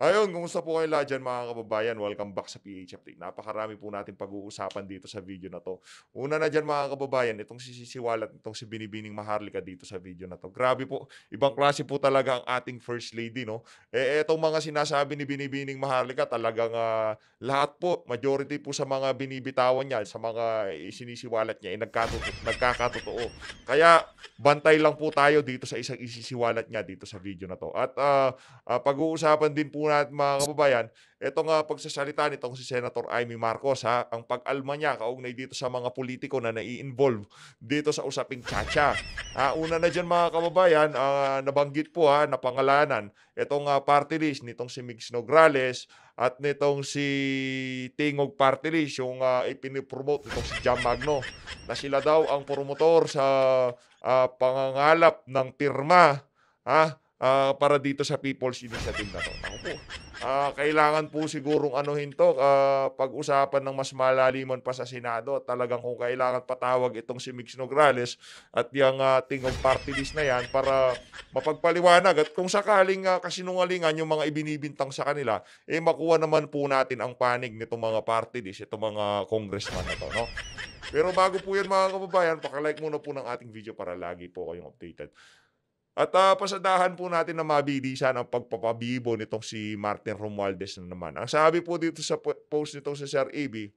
Ayun, kumusta po kayo lahat dyan mga kababayan? Welcome back sa PH Update. Napakarami po natin pag-uusapan dito sa video na to. Una na dyan mga kababayan, itong sisisiwalat, Sisiwalat, itong si Binibining Maharlika dito sa video na to. Grabe po, ibang klase po talaga ang ating First Lady, no? Eh, etong mga sinasabi ni Binibining Maharlika, talagang uh, lahat po, majority po sa mga binibitawan niya, sa mga sinisiwalat niya, eh, nagkatotoo, nagkakatotoo. Kaya, bantay lang po tayo dito sa isang isisiwalat niya dito sa video na to. At uh, uh, pag-uusapan din po at mga kababayan, ito nga pagsasalita nitong si Senator Amy Marcos ha, ang pag-alma niya kaugnay dito sa mga politiko na nai-involve dito sa usaping chacha. Ha, una na dyan mga kababayan, uh, nabanggit po ha, napangalanan itong uh, party list nitong si Migs Nograles at nitong si Tingog party list yung uh, ipinipromote nitong si Jam Magno na sila daw ang promotor sa uh, pangangalap ng pirma ha, uh, para dito sa People's Initiative na to. Ako po. Uh, kailangan po sigurong anuhin to, uh, pag-usapan ng mas malaliman pa sa Senado. Talagang kung kailangan patawag itong si Mix Nograles at yung uh, tingong party list na yan para mapagpaliwanag. At kung sakaling uh, kasinungalingan yung mga ibinibintang sa kanila, eh makuha naman po natin ang panig nitong mga party list, itong mga congressman na to. No? Pero bago po yan mga kababayan, pakalike muna po ng ating video para lagi po kayong updated. At uh, pasadahan po natin na mabilisan ang pagpapabibo nitong si Martin Romualdez na naman. Ang sabi po dito sa post nitong si Sir AB,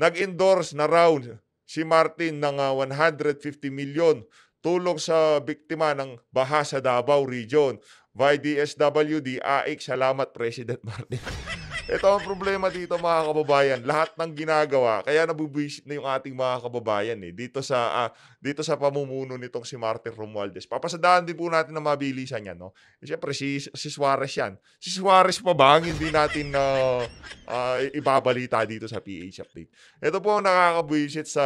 nag-endorse na round si Martin ng uh, ah, 150 million tulong sa biktima ng baha sa Davao Region. By DSWD, AIC, salamat President Martin. Ito ang problema dito mga kababayan. Lahat ng ginagawa, kaya nabubuisit na yung ating mga kababayan eh. Dito sa uh, dito sa pamumuno nitong si Martin Romualdez. Papasadaan din po natin na mabilisan yan, no? Eh, Siyempre, si, si Suarez yan. Si Suarez pa ba ang hindi natin uh, uh, ibabalita dito sa PH update? Ito po ang nakakabuisit sa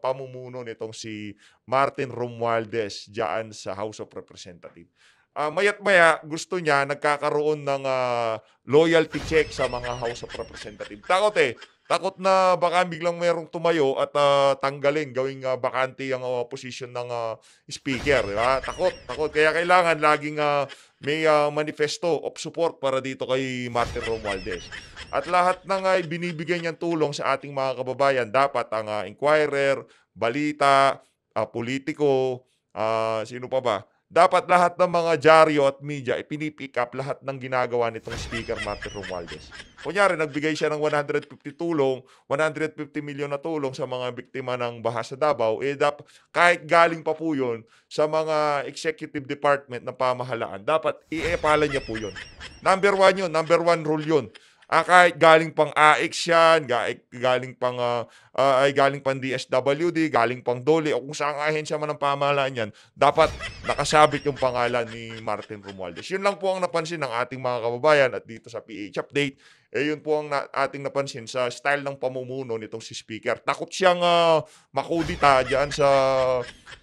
pamumuno nitong si Martin Romualdez dyan sa House of Representatives uh, mayat maya gusto niya nagkakaroon ng uh, loyalty check sa mga House of Representatives. Takot eh. Takot na baka biglang merong tumayo at uh, tanggalin, gawing uh, bakante ang uh, position ng uh, speaker. Di ba? Takot, takot. Kaya kailangan laging uh, may uh, manifesto of support para dito kay Martin Romualdez. At lahat na uh, binibigay niyang tulong sa ating mga kababayan, dapat ang uh, Inquirer, Balita, uh, Politiko, uh, sino pa ba, dapat lahat ng mga dyaryo at media ay pinipick up lahat ng ginagawa nitong speaker Martin Romualdez. Kunyari, nagbigay siya ng 150 tulong, 150 milyon na tulong sa mga biktima ng baha sa Davao. Eh, dap, kahit galing pa po yun sa mga executive department ng pamahalaan, dapat i-epala niya po yun. Number one yun, number one rule yun. Ah, kahit galing pang AX yan, eh, galing, pang uh, uh, ay galing pang DSWD, galing pang Dole o kung saan ahensya man ang pamahalaan yan, dapat nakasabit yung pangalan ni Martin Romualdez. Yun lang po ang napansin ng ating mga kababayan at dito sa PH Update. Eh yun po ang na- ating napansin sa style ng pamumuno nitong si Speaker. Takot siyang uh, makudita diyan sa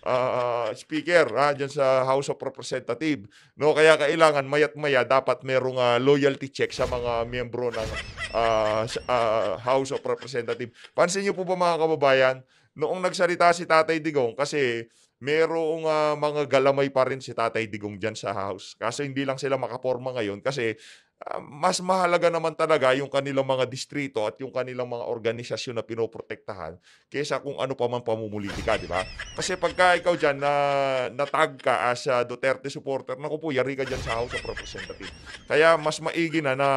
uh, Speaker, ha, ah, diyan sa House of Representatives. No, kaya kailangan mayat maya dapat merong uh, loyalty check sa mga miyembro ng uh, uh, House of Representatives. Pansin niyo po ba mga kababayan, noong nagsalita si Tatay Digong kasi merong uh, mga galamay pa rin si Tatay Digong dyan sa house. Kaso hindi lang sila makaporma ngayon kasi uh, mas mahalaga naman talaga yung kanilang mga distrito at yung kanilang mga organisasyon na pinoprotektahan kaysa kung ano pa man pamumulitika, di ba? Kasi pagka ikaw dyan na natag ka as a ah, Duterte supporter, naku po, yari ka dyan sa House of Representatives. Kaya mas maigi na na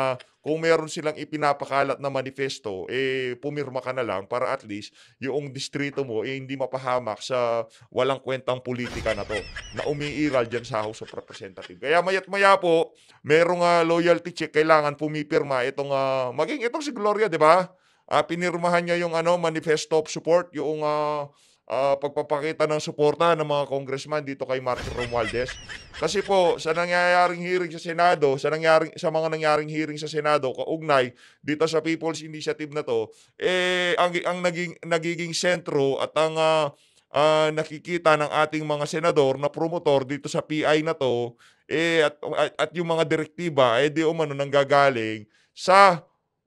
kung meron silang ipinapakalat na manifesto, eh pumirma ka na lang para at least yung distrito mo eh hindi mapahamak sa walang kwentang politika na to na umiiral dyan sa House of Representatives. Kaya maya't maya po, merong uh, loyalty check kailangan pumipirma itong uh, maging itong si Gloria, 'di ba? Uh, pinirmahan niya yung ano manifesto of support, yung uh, uh, pagpapakita ng suporta ng mga congressman dito kay Martin Romualdez. Kasi po, sa nangyayaring hearing sa Senado, sa, nangyaring, sa mga nangyaring hearing sa Senado, kaugnay dito sa People's Initiative na to, eh, ang, ang naging, nagiging sentro at ang uh, uh, nakikita ng ating mga senador na promotor dito sa PI na to, eh, at, at, at yung mga direktiba, eh di umano nanggagaling sa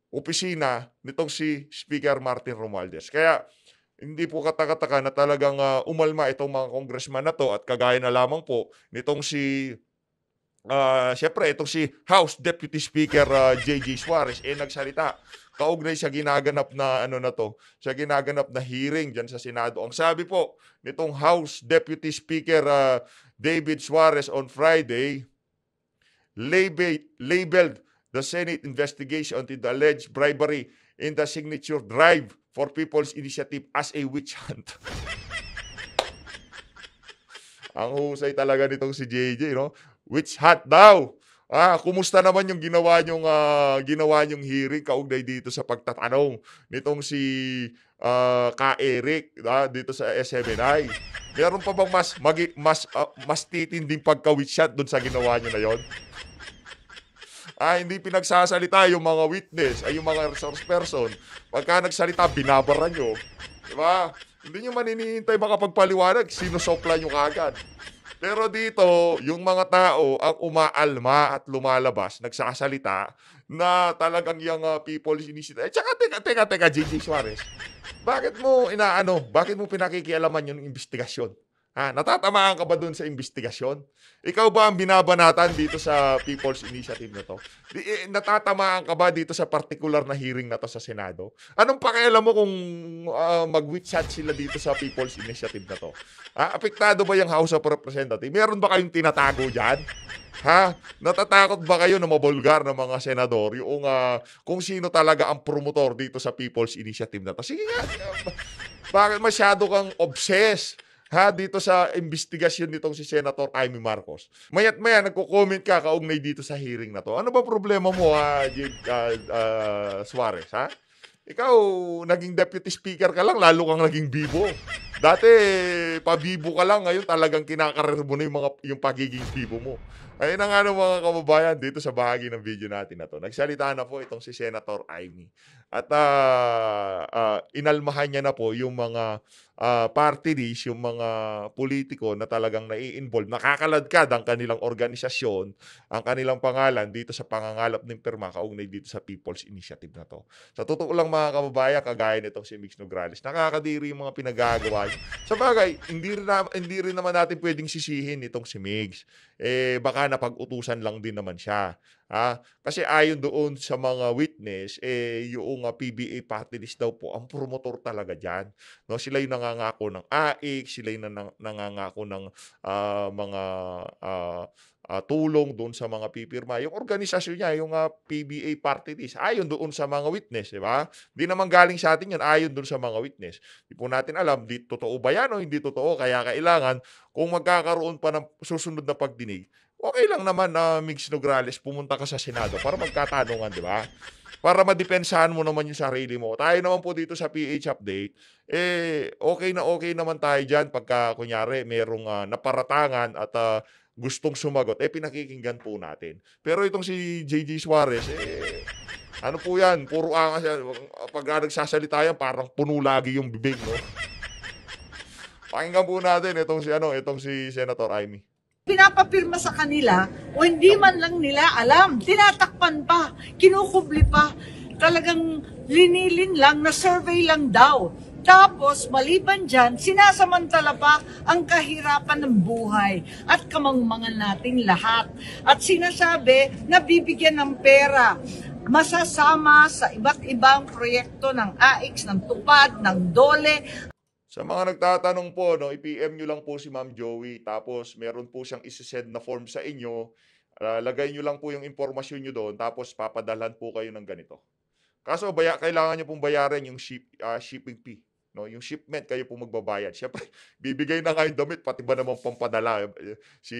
opisina nitong si Speaker Martin Romualdez. Kaya, hindi po katakataka na talagang uh, umalma itong mga congressman na to at kagaya na lamang po nitong si uh, syempre itong si House Deputy Speaker uh, ah, JJ Suarez eh nagsalita kaugnay siya ginaganap na ano na to siya ginaganap na hearing diyan sa Senado ang sabi po nitong House Deputy Speaker uh, David Suarez on Friday labeled the Senate investigation into the alleged bribery in the signature drive for People's Initiative as a witch hunt. Ang husay talaga nitong si JJ, no? Witch hunt daw! Ah, kumusta naman yung ginawa nyong uh, ah, ginawa nyong hearing kaugnay dito sa pagtatanong nitong si uh, Ka Eric ah, dito sa SMNI? Meron pa bang mas magi, mas uh, mas titinding pagkawitsyat doon sa ginawa niyo na yon? ah, hindi pinagsasalita yung mga witness, ay yung mga resource person. Pagka nagsalita, binabara nyo. Di ba? Hindi nyo maninihintay makapagpaliwanag, sinusopla nyo kagad. Pero dito, yung mga tao ang umaalma at lumalabas, nagsasalita, na talagang yung uh, ah, people sinisita. Eh, tsaka, teka, teka, teka, JJ Suarez, bakit mo inaano, bakit mo pinakikialaman yung investigasyon? Ha, natatamaan ka ba dun sa investigasyon? Ikaw ba ang binabanatan dito sa People's Initiative na to? Di, eh, natatamaan ka ba dito sa particular na hearing na to sa Senado? Anong pakialam mo kung uh, mag-witchat sila dito sa People's Initiative na to? Ha, apektado ba yung House of Representatives? Meron ba kayong tinatago dyan? Ha? Natatakot ba kayo na mabulgar ng mga senador yung uh, kung sino talaga ang promotor dito sa People's Initiative na to? Sige nga, uh, bakit masyado kang obsessed ha dito sa investigasyon nitong si Senator Jaime Marcos. Mayat maya nagko-comment ka kaugnay dito sa hearing na to. Ano ba problema mo ha, Jig, uh, uh, Suarez ha? Ikaw naging deputy speaker ka lang lalo kang naging bibo. Dati, pabibo ka lang. Ngayon talagang kinakarir mo na yung, mga, yung pagiging bibo mo. Ayun ang ano mga kababayan dito sa bahagi ng video natin na to. Nagsalita na po itong si Senator Amy. At uh, uh, inalmahan niya na po yung mga uh, party list, yung mga politiko na talagang nai-involve. Nakakaladkad ang kanilang organisasyon, ang kanilang pangalan dito sa pangangalap ng pirma kaugnay dito sa People's Initiative na to. Sa totoo lang mga kababayan, kagaya nitong si Mix Nograles, nakakadiri yung mga pinagagawa yan. Sa bagay, hindi rin, na, hindi rin naman natin pwedeng sisihin itong si Migs. Eh, baka napag-utusan lang din naman siya. Ha? kasi ayon doon sa mga witness, eh, yung uh, ah, PBA party list daw po, ang promotor talaga dyan. No, sila yung nangangako ng AIC, sila yung nangangako ng uh, mga uh, uh, tulong doon sa mga pipirma. Yung organisasyon niya, yung uh, ah, PBA party list, ayon doon sa mga witness, di ba? Di naman galing sa atin yan, ayon doon sa mga witness. Di po natin alam, di, totoo ba yan o hindi totoo, kaya kailangan kung magkakaroon pa ng susunod na pagdinig, okay lang naman na uh, Migs Nograles, pumunta ka sa Senado para magkatanungan, di ba? Para madepensahan mo naman yung sarili mo. Tayo naman po dito sa PH Update, eh, okay na okay naman tayo dyan pagka, kunyari, merong uh, naparatangan at uh, gustong sumagot, eh, pinakikinggan po natin. Pero itong si JJ Suarez, eh, ano po yan? Puro angas yan. Pag ah, nagsasalita yan, parang puno lagi yung bibig, no? Pakinggan po natin itong si, ano, itong si Senator Amy pinapapirma sa kanila o hindi man lang nila alam. Tinatakpan pa, kinukubli pa, talagang linilin lang na survey lang daw. Tapos, maliban dyan, sinasamantala pa ang kahirapan ng buhay at kamangmangan natin lahat. At sinasabi na bibigyan ng pera masasama sa iba't ibang proyekto ng AIX, ng TUPAD, ng DOLE. Sa mga nagtatanong po, no, i-PM nyo lang po si Ma'am Joey. Tapos, meron po siyang isi-send na form sa inyo. Uh, lagay nyo lang po yung impormasyon nyo doon. Tapos, papadalan po kayo ng ganito. Kaso, baya, kailangan nyo pong bayaran yung ship, uh, shipping fee. No, yung shipment, kayo pong magbabayad. Siyempre, bibigay na kayo damit, pati ba naman pampadala eh, si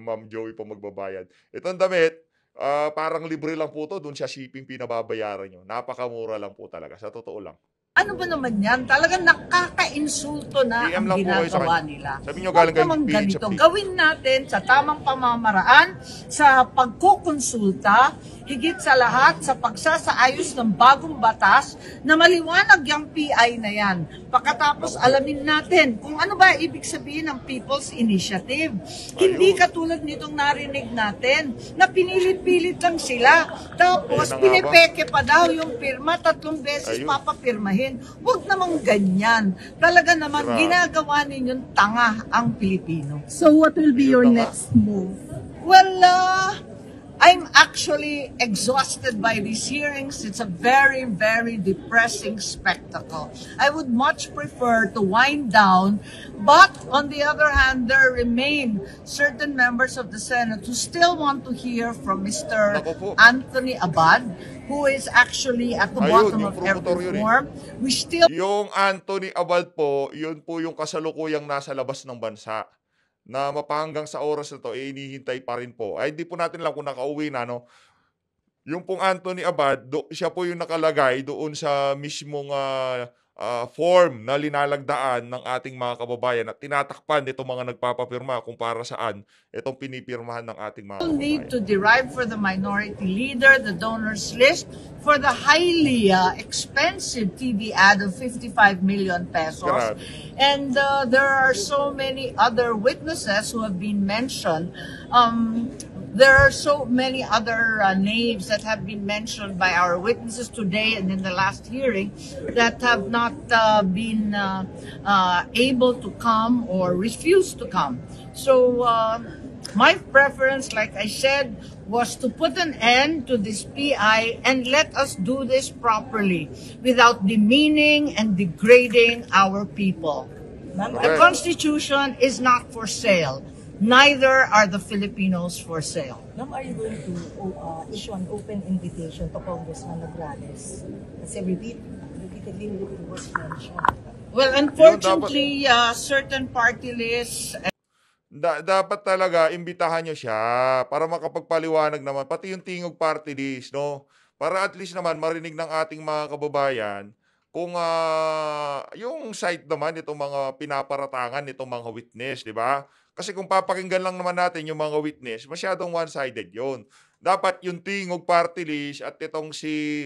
Ma'am Joey po magbabayad. Itong damit, uh, parang libre lang po to, doon siya shipping fee na babayaran nyo. Napakamura lang po talaga, sa totoo lang. Ano ba naman yan? Talagang nakaka-insulto na PM ang ginagawa nila. Sabi nyo galing kayo kay naman ganito. Gawin natin sa tamang pamamaraan, sa pagkukonsulta, higit sa lahat sa pagsasaayos ng bagong batas na maliwanag yung PI na yan. Pakatapos alamin natin kung ano ba ibig sabihin ng People's Initiative. Hindi katulad nitong narinig natin na pinilit-pilit lang sila. Tapos Ayan na pa daw yung pirma, tatlong beses Ayun. papapirmahin natin. Huwag namang ganyan. Talaga naman, Grabe. ginagawa ninyong tanga ang Pilipino. So what will be your next move? Well, uh, I'm actually exhausted by these hearings. It's a very, very depressing spectacle. I would much prefer to wind down, but on the other hand, there remain certain members of the Senate who still want to hear from Mr. Anthony Abad, who is actually at the Ayun, bottom of every eh. form. We still... Yung Anthony Abad po, yun po yung kasalukuyang nasa labas ng bansa na mapahanggang sa oras na to, eh, inihintay pa rin po. Ay, hindi po natin lang kung nakauwi na, no? Yung pong Anthony Abad, do, siya po yung nakalagay doon sa mismong uh, uh, form na linalagdaan ng ating mga kababayan at tinatakpan nito mga nagpapapirma kung para saan itong pinipirmahan ng ating mga kababayan. need to derive for the minority leader the donors list for the highly uh, expensive TV ad of 55 million pesos. Grabe. And uh, there are so many other witnesses who have been mentioned. Um, There are so many other uh, names that have been mentioned by our witnesses today and in the last hearing that have not uh, been uh, uh able to come or refused to come. So um, my preference, like I said, was to put an end to this PI and let us do this properly without demeaning and degrading our people. The Constitution is not for sale. Neither are the Filipinos for sale. No, are you going to uh, issue an open invitation to Congressman Nograles? Kasi repeat, repeatedly was mentioned. Well, unfortunately, uh, certain party lists... Da dapat talaga imbitahan nyo siya para makapagpaliwanag naman. Pati yung tingog party list, no? Para at least naman marinig ng ating mga kababayan kung uh, yung site naman itong mga pinaparatangan nitong mga witness, di ba? Kasi kung papakinggan lang naman natin yung mga witness, masyadong one-sided yon. Dapat yung tingog party list at itong si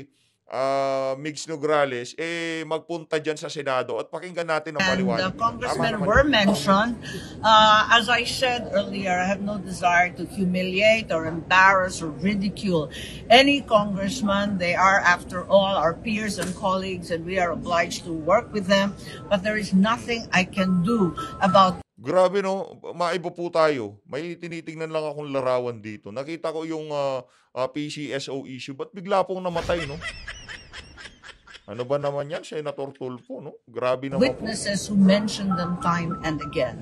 uh, Migs Nograles, eh, magpunta dyan sa Senado at pakinggan natin ang uh, paliwanag. And the Congressmen were mentioned. Uh, as I said earlier, I have no desire to humiliate or embarrass or ridicule any congressman. They are, after all, our peers and colleagues and we are obliged to work with them. But there is nothing I can do about Grabe no, maiba po tayo. May tinitingnan lang akong larawan dito. Nakita ko yung uh, ah, uh, ah, PCSO issue, but bigla pong namatay no? Ano ba naman yan? Senator Tulfo, no? Grabe naman Witnesses po. who mentioned them time and again.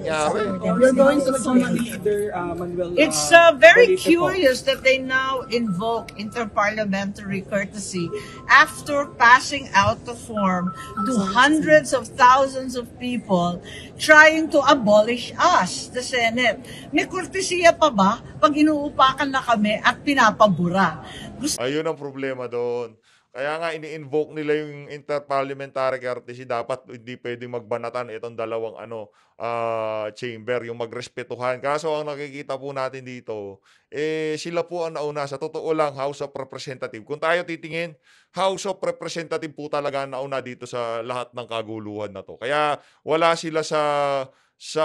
Yeah, We're going to summon uh, leader Manuel. Uh, It's uh, very curious that they now invoke interparliamentary courtesy after passing out the form to hundreds of thousands of people trying to abolish us, the Senate. May kurtesiya pa ba pag inuupakan na kami at pinapabura? Gusto Ayun ang problema doon kaya nga ini-invoke nila yung interparliamentary courtesy dapat hindi pwedeng magbanatan itong dalawang ano uh, chamber yung magrespetuhan. Kaso ang nakikita po natin dito eh sila po ang nauna sa totoo lang House of Representative. Kung tayo titingin, House of Representative po talaga ang nauna dito sa lahat ng kaguluhan na to. Kaya wala sila sa sa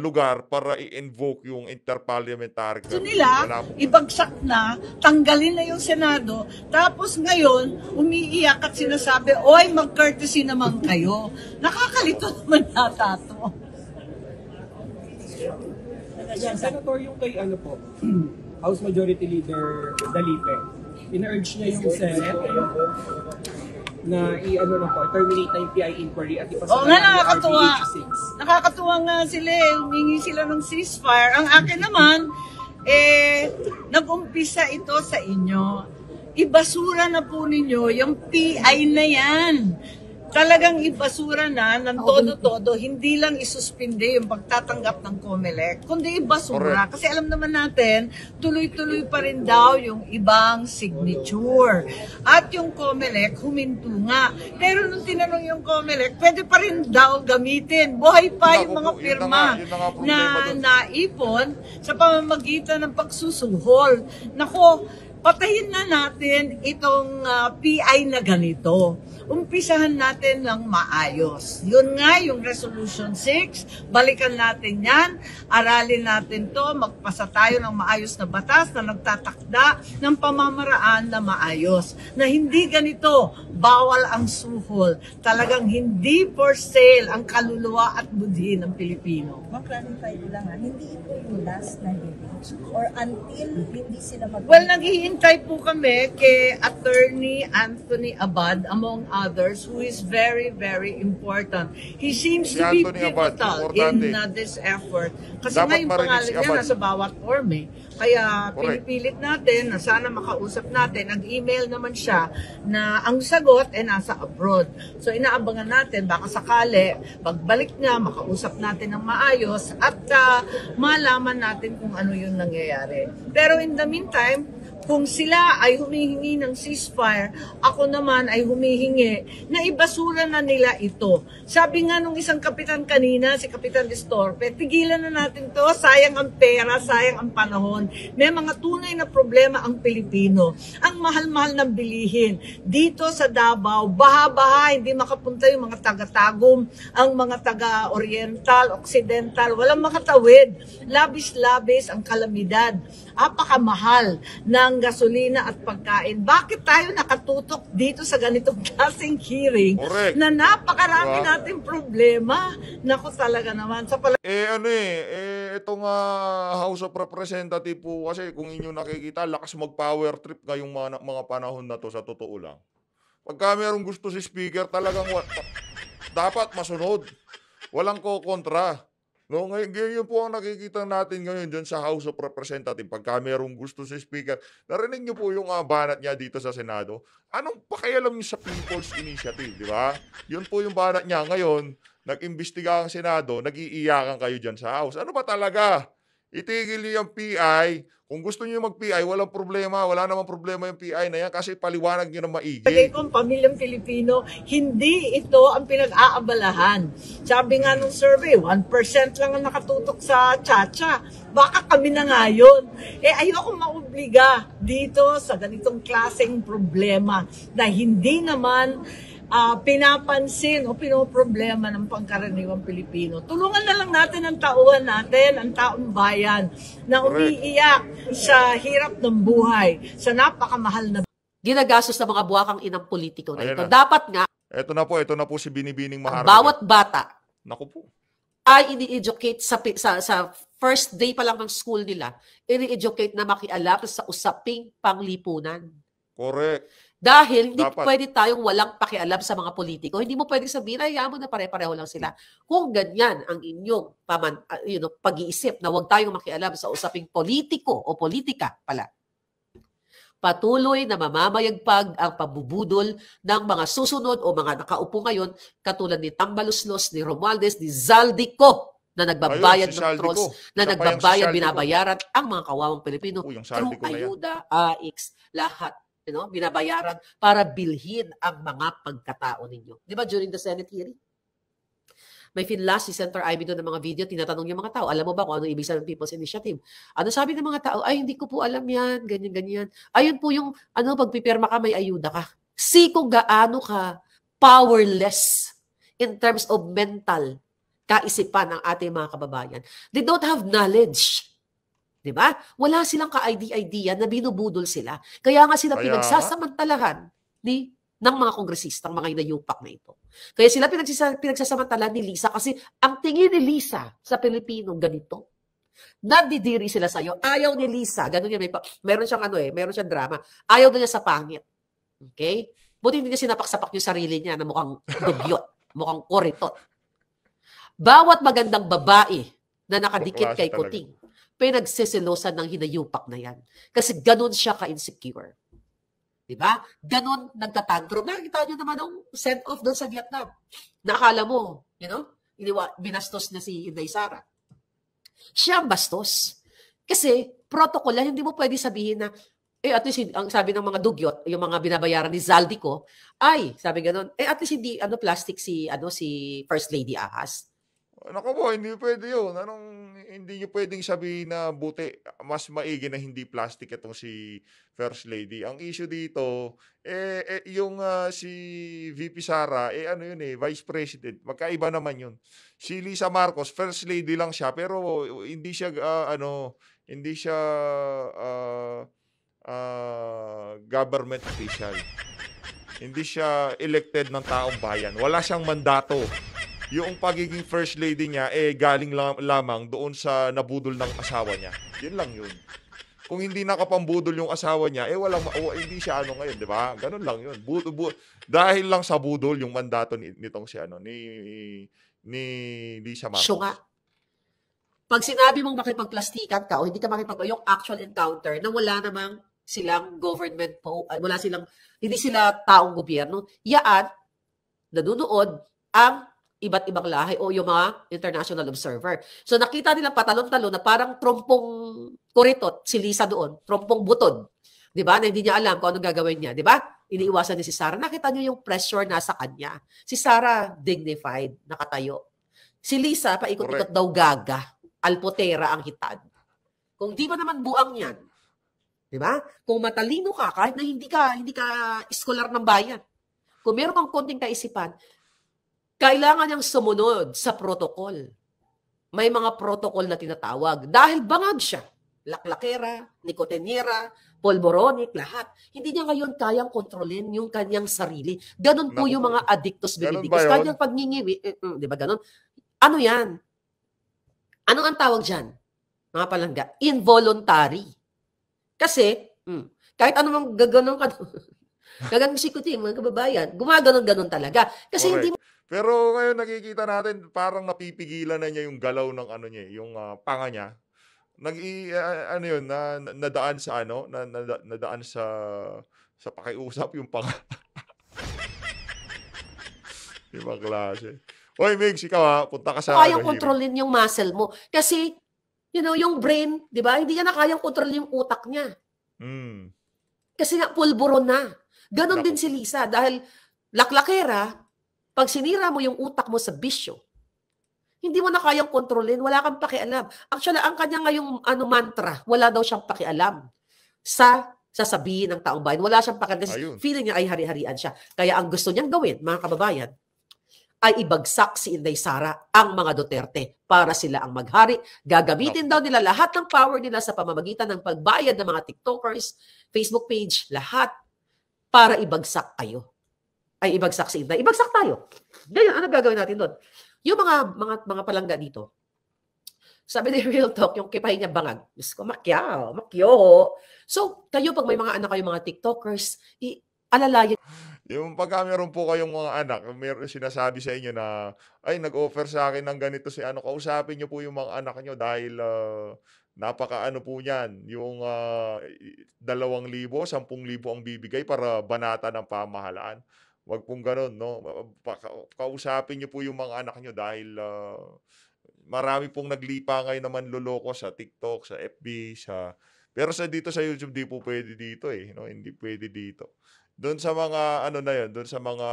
lugar para i-invoke yung interparliamentary. So nila, ibagsak na, tanggalin na yung Senado, tapos ngayon, umiiyak at sinasabi, Oy, mag-courtesy naman kayo. Nakakalito naman yata to. Senator, yung kay ano po, House Majority Leader Dalipe, in-urge niya yung Senate na i-ano na po, terminate na yung PI inquiry at ipasama oh, nga, ng nakakatuwa. Nakakatuwa nga sila eh, humingi sila ng ceasefire. Ang akin naman, eh, nag-umpisa ito sa inyo. Ibasura na po ninyo yung PI na yan talagang ibasura na ng todo-todo, hindi lang isuspinde yung pagtatanggap ng COMELEC, kundi ibasura. Kasi alam naman natin, tuloy-tuloy pa rin daw yung ibang signature. At yung COMELEC, huminto nga. Pero nung tinanong yung COMELEC, pwede pa rin daw gamitin. Buhay pa yung, mga pirma na naipon sa pamamagitan ng pagsusuhol. Nako, patayin na natin itong uh, ah, PI na ganito. Umpisahan natin ng maayos. Yun nga yung Resolution 6, balikan natin yan, aralin natin to, magpasa tayo ng maayos na batas na nagtatakda ng pamamaraan na maayos. Na hindi ganito, bawal ang suhol. Talagang hindi for sale ang kaluluwa at budhi ng Pilipino. mag clarify ko lang ha, ah? hindi ito yung last na hearing or until hindi sila mag- Well, naghihintay naghihintay po kami kay Attorney Anthony Abad, among others, who is very, very important. He seems si to be Anthony pivotal Abad, in uh, this effort. Kasi Dapat nga yung pangalan niya Abad. nasa bawat form eh. Kaya Correct. pinipilit natin na sana makausap natin. Nag-email naman siya na ang sagot ay nasa abroad. So inaabangan natin, baka sakali, pagbalik niya, makausap natin ng maayos at uh, malaman natin kung ano yung nangyayari. Pero in the meantime, kung sila ay humihingi ng ceasefire, ako naman ay humihingi na ibasura na nila ito. Sabi nga nung isang kapitan kanina, si Kapitan Distorpe, tigilan na natin to, sayang ang pera, sayang ang panahon. May mga tunay na problema ang Pilipino. Ang mahal-mahal ng bilihin. Dito sa Davao, baha-baha, hindi makapunta yung mga taga-tagum, ang mga taga-oriental, occidental, walang makatawid. Labis-labis ang kalamidad. Apakamahal ng ng gasolina at pagkain. Bakit tayo nakatutok dito sa ganitong klaseng hearing Correct. na napakarami diba? natin problema? Naku talaga naman. Sa pala- eh ano eh, eh itong uh, House of Representatives po kasi kung inyo nakikita, lakas mag-power trip ngayong mga, mga panahon na to sa totoo lang. Pagka mayroong gusto si speaker, talagang dapat masunod. Walang ko kontra. No, ngayon, ngayon po ang nakikita natin ngayon dyan sa House of Representatives pagka merong gusto si Speaker. Narinig niyo po yung uh, banat niya dito sa Senado. Anong pakialam niyo sa People's Initiative, di ba? Yun po yung banat niya. Ngayon, nag-imbestiga ang Senado, nag-iiyakan kayo dyan sa House. Ano ba talaga? Itigil niyo yung PI, kung gusto niyo mag-PI, walang problema. Wala namang problema yung PI na yan kasi paliwanag niyo na maigi. Pagay kong pamilyang Pilipino, hindi ito ang pinag-aabalahan. Sabi nga ng survey, 1% lang ang nakatutok sa chacha. Baka kami na nga yun. Eh ayoko maobliga dito sa ganitong klaseng problema na hindi naman uh, pinapansin o pinoproblema ng pangkaraniwang Pilipino. Tulungan na lang natin ang tauhan natin, ang taong bayan na umiiyak sa hirap ng buhay, sa napakamahal na ginagastos ng mga buwakang inang politiko na Ayan ito. Na. Dapat nga Ito na po, ito na po si Binibining Maharlika. Bawat bata Naku po. ay ini-educate sa, sa, sa first day pa lang ng school nila, ini-educate na makialap sa usaping panglipunan. Correct. Dahil hindi Dapat. pwede tayong walang pakialam sa mga politiko. Hindi mo pwede sabihin, ay, mo na pare-pareho lang sila. Kung ganyan ang inyong paman, uh, you know, pag-iisip na huwag tayong makialam sa usaping politiko o politika pala, patuloy na mamamayagpag ang pabubudol ng mga susunod o mga nakaupo ngayon katulad ni Tambaluslos, ni Romualdez, ni Zaldico na nagbabayad Ayun, si ng Saldico. trolls, na nagbabayad, binabayaran ang mga kawawang Pilipino Uy, through ayuda, AX, lahat you know, binabayaran para bilhin ang mga pagkatao ninyo. Di ba during the Senate hearing? May finla si Senator Ivy doon ng mga video, tinatanong yung mga tao, alam mo ba kung ano ibig sabihin ng People's Initiative? Ano sabi ng mga tao? Ay, hindi ko po alam yan, ganyan, ganyan. Ayun po yung, ano, pagpipirma ka, may ayuda ka. See kung gaano ka powerless in terms of mental kaisipan ng ating mga kababayan. They don't have knowledge 'Di ba? Wala silang ka-idea na binubudol sila. Kaya nga sila Kaya... pinagsasamantalahan ni ng mga kongresista, ng mga inayupak na ito. Kaya sila pinagsisa, pinagsasamantala ni Lisa kasi ang tingin ni Lisa sa Pilipino ganito. Nadidiri sila sa iyo. Ayaw ni Lisa. Ganun yan. May pa, meron siyang ano eh, meron siyang drama. Ayaw na niya sa pangit. Okay? Buti hindi niya sinapaksapak yung sarili niya na mukhang dugyot, mukhang koritot. Bawat magandang babae na nakadikit kay Kuting, pinagsiselosan ng hinayupak na yan. Kasi ganun siya ka-insecure. Di ba? Ganun nagtatantrum. Nakikita nyo naman ang send-off doon sa Vietnam. Nakala mo, you know, iniwa, binastos na si Inday Sara. Siya ang bastos. Kasi protocol lang, hindi mo pwede sabihin na, eh at least ang sabi ng mga dugyot, yung mga binabayaran ni Zaldi ko, ay, sabi ganun, eh at least hindi ano plastic si ano si First Lady Ahas. Naku po, hindi pwede yun. Anong, hindi nyo pwedeng sabihin na buti, mas maigi na hindi plastic itong si First Lady. Ang issue dito, eh, eh yung uh, si VP Sara, eh ano yun eh, Vice President. Magkaiba naman yun. Si Lisa Marcos, First Lady lang siya, pero hindi siya, uh, ano, hindi siya uh, uh, government official. Hindi siya elected ng taong bayan. Wala siyang mandato yung pagiging first lady niya, eh, galing lam- lamang doon sa nabudol ng asawa niya. Yun lang yun. Kung hindi nakapambudol yung asawa niya, eh, walang, oh, hindi siya ano ngayon, di ba? Ganun lang yun. Bu- bu- dahil lang sa budol yung mandato nitong si ano, ni, ni Lisa Marcos. Siya pag sinabi mong makipagplastikan ka o hindi ka makipag yung actual encounter na wala namang silang government po, wala silang, hindi sila taong gobyerno, yaan, nanonood ang iba't ibang lahi o yung mga international observer. So nakita nila patalon-talon na parang trompong kuritot si Lisa doon, trompong butod. 'Di ba? Na hindi niya alam kung ano gagawin niya, 'di ba? Iniiwasan ni si Sara. Nakita niyo yung pressure nasa kanya. Si Sara dignified, nakatayo. Si Lisa paikot-ikot daw gaga. Alpotera ang hitad. Kung di ba naman buang 'yan, 'di ba? Kung matalino ka kahit na hindi ka hindi ka iskolar ng bayan. Kung meron kang konting kaisipan, kailangan niyang sumunod sa protocol. May mga protocol na tinatawag dahil bangag siya. Laklakera, nikotinera, polboronic, lahat. Hindi niya ngayon kayang kontrolin yung kanyang sarili. Ganon po yung mga addictos benedictus. Kanyang pagngingiwi, eh, eh, di ba ganon? Ano yan? Ano ang tawag dyan? Mga palangga, involuntary. Kasi, mm, kahit anumang gaganon ka, Gagang sikuti, mga kababayan, gumaganon-ganon talaga. Kasi okay. hindi mo pero ngayon nakikita natin parang napipigilan na niya yung galaw ng ano niya, eh, yung uh, panga niya. Nag uh, ano yun na nadaan sa ano, na, na, nadaan sa sa pakiusap yung panga. Ibang klase. Oy, Migs, ikaw ha, punta ka sa... Kayang ano, kontrolin yung muscle mo. Kasi, you know, yung brain, di ba? Hindi niya na kayang kontrolin yung utak niya. Mm. Kasi nga, pulburo na. Ganon din si Lisa dahil laklakera, pag sinira mo yung utak mo sa bisyo, hindi mo na kayang kontrolin, wala kang pakialam. Actually, ang kanya ngayong ano, mantra, wala daw siyang pakialam sa sasabihin ng taong bayan. Wala siyang pakialam kasi Ayun. feeling niya ay hari-harian siya. Kaya ang gusto niyang gawin, mga kababayan, ay ibagsak si Inday Sara ang mga Duterte para sila ang maghari. Gagamitin daw nila lahat ng power nila sa pamamagitan ng pagbayad ng mga TikTokers, Facebook page, lahat para ibagsak kayo ay ibagsak sa Inday. Ibagsak tayo. Ganyan, ano gagawin natin doon? Yung mga mga mga palangga dito, sabi ni Real Talk, yung kipay niya bangag. Diyos ko, makyaw, makyo. So, kayo pag may mga anak kayo, mga TikTokers, i- alalayan. Yung pagka meron po kayong mga anak, meron sinasabi sa inyo na, ay, nag-offer sa akin ng ganito si ano, kausapin niyo po yung mga anak niyo dahil uh, napaka-ano po niyan, yung ah, dalawang libo, sampung libo ang bibigay para banata ng pamahalaan. Wag pong ganun, no? Kausapin niyo po yung mga anak niyo dahil uh, marami pong naglipa ngayon naman loloko sa TikTok, sa FB, sa... Pero sa dito sa YouTube, di po pwede dito eh. No? Hindi pwede dito. Doon sa mga ano na yun, doon sa mga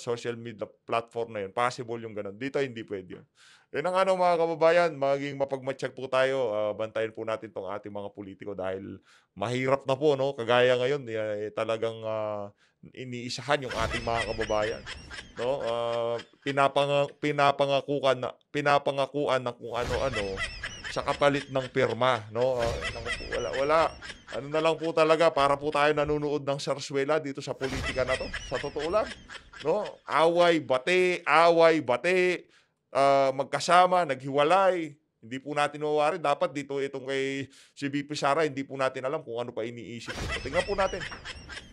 social media platform na yun, possible yung ganun. Dito hindi pwede yun. Yun ang ano mga kababayan, maging mapagmatsyag po tayo, uh, bantayan po natin tong ating mga politiko dahil mahirap na po, no? Kagaya ngayon, eh, talagang uh, iniisahan yung ating mga kababayan. No? Uh, ah, pinapang pinapangakuan na pinapangakuan ng kung ano-ano sa kapalit ng pirma, no? Uh, wala wala. Ano na lang po talaga para po tayo nanonood ng sarsuela dito sa politika na to. Sa totoo lang, no? Away, bate, away, bate, uh, magkasama, naghiwalay, hindi po natin mawari. Dapat dito itong kay si BP Sara, hindi po natin alam kung ano pa iniisip. Tingnan po natin.